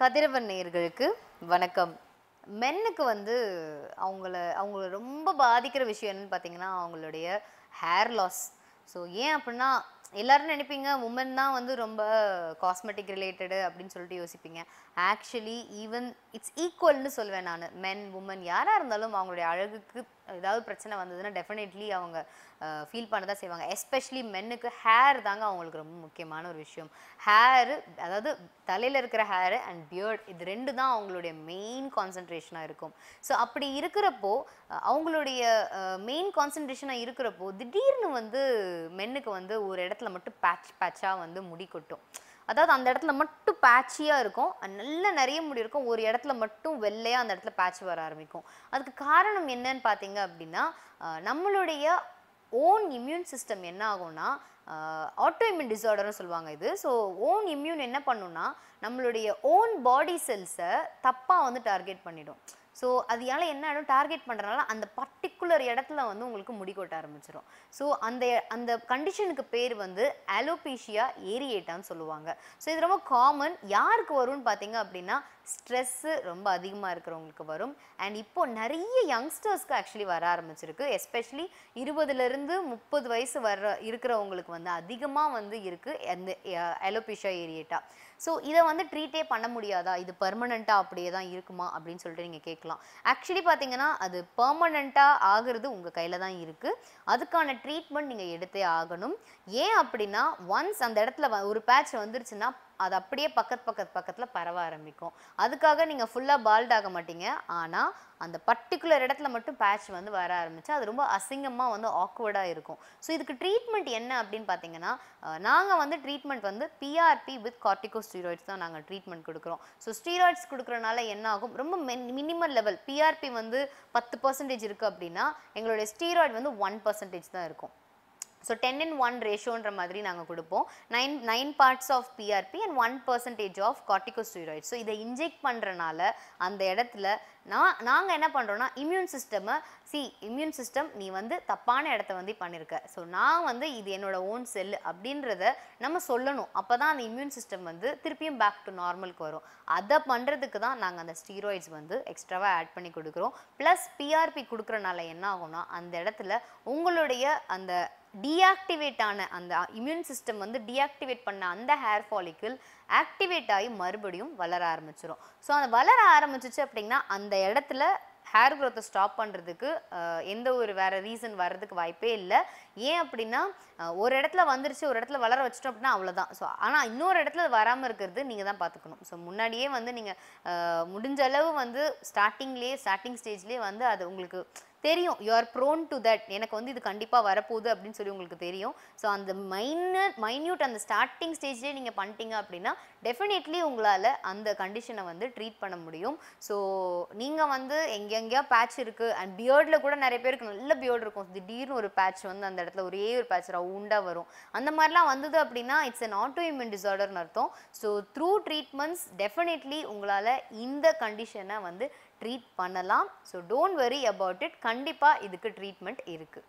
கதிரவன் நேர்களுக்கு வணக்கம் மென்னுக்கு வந்து அவங்கள அவங்கள ரொம்ப பாதிக்கிற விஷயம் என்னன்னு பார்த்தீங்கன்னா அவங்களுடைய ஹேர் லாஸ் ஸோ ஏன் அப்படின்னா எல்லாரும் நினைப்பீங்க உமன் தான் வந்து ரொம்ப காஸ்மெட்டிக் ரிலேட்டடு அப்படின்னு சொல்லிட்டு யோசிப்பீங்க ஆக்சுவலி ஈவன் இட்ஸ் ஈக்குவல்னு சொல்வேன் நான் மென் உமன் யாராக இருந்தாலும் அவங்களுடைய அழகுக்கு ஏதாவது பிரச்சனை வந்ததுன்னா டெஃபினெட்லி அவங்க ஃபீல் பண்ண தான் செய்வாங்க எஸ்பெஷலி மென்னுக்கு ஹேர் தாங்க அவங்களுக்கு ரொம்ப முக்கியமான ஒரு விஷயம் ஹேரு அதாவது தலையில் இருக்கிற ஹேரு அண்ட் பியர்ட் இது ரெண்டு தான் அவங்களுடைய மெயின் கான்சன்ட்ரேஷனாக இருக்கும் ஸோ அப்படி இருக்கிறப்போ அவங்களுடைய மெயின் கான்சன்ட்ரேஷனாக இருக்கிறப்போ திடீர்னு வந்து மென்னுக்கு வந்து ஒரு இடத்துல மட்டும் பேட்ச் பேட்சாக வந்து முடி கொட்டும் அதாவது அந்த இடத்துல மட்டும் பேச்சியாக இருக்கும் நல்ல நிறைய முடி இருக்கும் ஒரு இடத்துல மட்டும் வெள்ளையாக அந்த இடத்துல பேட்ச் வர ஆரம்பிக்கும் அதுக்கு காரணம் என்னன்னு பார்த்தீங்க அப்படின்னா நம்மளுடைய ஓன் இம்யூன் சிஸ்டம் என்ன ஆகும்னா ஆட்டோ இம்யூன் டிசார்டர்னு சொல்லுவாங்க இது ஸோ ஓன் இம்யூன் என்ன பண்ணுன்னா நம்மளுடைய ஓன் பாடி செல்ஸை தப்பாக வந்து டார்கெட் பண்ணிடும் ஸோ அதால் என்ன ஆகிடும் டார்கெட் பண்ணுறனால அந்த பர்டிகுலர் இடத்துல வந்து உங்களுக்கு முடி கொட்ட ஆரம்பிச்சிடும் ஸோ அந்த அந்த கண்டிஷனுக்கு பேர் வந்து அலோபீஷியா ஏரியேட்டான்னு சொல்லுவாங்க ஸோ இது ரொம்ப காமன் யாருக்கு வரும்னு பார்த்தீங்க அப்படின்னா ஸ்ட்ரெஸ்ஸு ரொம்ப அதிகமாக இருக்கிறவங்களுக்கு வரும் அண்ட் இப்போது நிறைய யங்ஸ்டர்ஸ்க்கு ஆக்சுவலி வர ஆரம்பிச்சிருக்கு எஸ்பெஷலி இருபதுலேருந்து முப்பது வயசு வர்ற இருக்கிறவங்களுக்கு வந்து அதிகமாக வந்து இருக்குது அந்த அலோபிஷா ஏரியேட்டா ஸோ இதை வந்து ட்ரீட்டே பண்ண முடியாதா இது பர்மனெண்ட்டாக அப்படியே தான் இருக்குமா அப்படின்னு சொல்லிட்டு நீங்கள் கேட்கலாம் ஆக்சுவலி பார்த்தீங்கன்னா அது பர்மனெண்ட்டாக ஆகிறது உங்கள் கையில் தான் இருக்குது அதுக்கான ட்ரீட்மெண்ட் நீங்கள் எடுத்தே ஆகணும் ஏன் அப்படின்னா ஒன்ஸ் அந்த இடத்துல ஒரு பேட்ச் வந்துருச்சுன்னா அது அப்படியே பக்கத்து பக்கத்து பக்கத்தில் பரவ ஆரம்பிக்கும் அதுக்காக நீங்கள் ஃபுல்லாக பால்ட் ஆக மாட்டீங்க ஆனால் அந்த பர்டிகுலர் இடத்துல மட்டும் பேட்ச் வந்து வர ஆரம்பிச்சு அது ரொம்ப அசிங்கமாக வந்து ஆக்வர்டாக இருக்கும் ஸோ இதுக்கு ட்ரீட்மெண்ட் என்ன அப்படின்னு பார்த்தீங்கன்னா நாங்கள் வந்து ட்ரீட்மெண்ட் வந்து பிஆர்பி வித் கார்டிகோ ஸ்டீராய்ட்ஸ் தான் நாங்கள் ட்ரீட்மெண்ட் கொடுக்குறோம் ஸோ ஸ்டீராய்ட்ஸ் கொடுக்குறனால என்ன ஆகும் ரொம்ப மினிமம் லெவல் பிஆர்பி வந்து பத்து பர்சன்டேஜ் இருக்குது அப்படின்னா எங்களுடைய ஸ்டீராய்டு வந்து ஒன் பர்சன்டேஜ் தான் இருக்கும் ஸோ டென் இன் ஒன் ரேஷோன்ற மாதிரி நாங்கள் கொடுப்போம் nine nine parts of PRP and one percentage of corticosteroid so இதை இன்ஜெக்ட் பண்ணுறனால அந்த இடத்துல நான் நாங்கள் என்ன பண்ணுறோன்னா இம்யூன் சிஸ்டமை சி இம்யூன் சிஸ்டம் நீ வந்து தப்பான இடத்த வந்து பண்ணியிருக்க ஸோ நான் வந்து இது என்னோட ஓன் செல்லு அப்படின்றத நம்ம சொல்லணும் அப்போ தான் அந்த இம்யூன் சிஸ்டம் வந்து திருப்பியும் பேக் டு நார்மலுக்கு வரும் அதை பண்ணுறதுக்கு தான் நாங்கள் அந்த ஸ்டீராய்ட்ஸ் வந்து எக்ஸ்ட்ராவாக ஆட் பண்ணி கொடுக்குறோம் ப்ளஸ் பிஆர்பி கொடுக்குறனால என்ன ஆகும்னா அந்த இடத்துல உங்களுடைய அந்த டீஆக்டிவேட் ஆன அந்த இம்யூன் சிஸ்டம் வந்து டீஆக்டிவேட் பண்ண அந்த ஹேர் ஃபாலிக்கிள் ஆக்டிவேட் ஆகி மறுபடியும் வளர ஆரம்பிச்சிடும் ஸோ அந்த வளர ஆரம்பிச்சிச்சு அப்படின்னா அந்த இடத்துல ஹேர் க்ரோத்தை ஸ்டாப் பண்ணுறதுக்கு எந்த ஒரு வேறு ரீசன் வர்றதுக்கு வாய்ப்பே இல்லை ஏன் அப்படின்னா ஒரு இடத்துல வந்துருச்சு ஒரு இடத்துல வளர வச்சிட்டோம் அப்படின்னா அவ்வளோதான் ஸோ ஆனால் இன்னொரு இடத்துல வராமல் இருக்கிறது நீங்கள் தான் பார்த்துக்கணும் ஸோ முன்னாடியே வந்து நீங்கள் முடிஞ்ச அளவு வந்து ஸ்டார்டிங்லேயே ஸ்டார்டிங் ஸ்டேஜ்லேயே வந்து அது உங்களுக்கு தெரியும் you are prone to that எனக்கு வந்து இது கண்டிப்பாக வரப்போகுது அப்படின்னு சொல்லி உங்களுக்கு தெரியும் ஸோ அந்த மைனர் மைன்யூட் அந்த ஸ்டார்டிங் ஸ்டேஜ்லேயே நீங்கள் பண்ணிட்டீங்க அப்படின்னா டெஃபினெட்லி உங்களால் அந்த கண்டிஷனை வந்து ட்ரீட் பண்ண முடியும் ஸோ நீங்கள் வந்து எங்கெங்கேயோ பேட்ச் இருக்குது அண்ட் பியர்டில் கூட நிறைய பேருக்கு நல்ல பியர்டு இருக்கும் திடீர்னு ஒரு பேட்ச் வந்து அந்த இடத்துல ஒரே ஒரு பேட்ச் ரவுண்டாக வரும் அந்த மாதிரிலாம் வந்தது அப்படின்னா இட்ஸ் அன் ஆட்டோ இம்யூன் டிசார்டர்னு அர்த்தம் ஸோ த்ரூ ட்ரீட்மெண்ட்ஸ் டெஃபினெட்லி உங்களால் இந்த கண்டிஷனை வந்து ட்ரீட் பண்ணலாம் so don't worry about it கண்டிப்பாக இதுக்கு ட்ரீட்மெண்ட் இருக்குது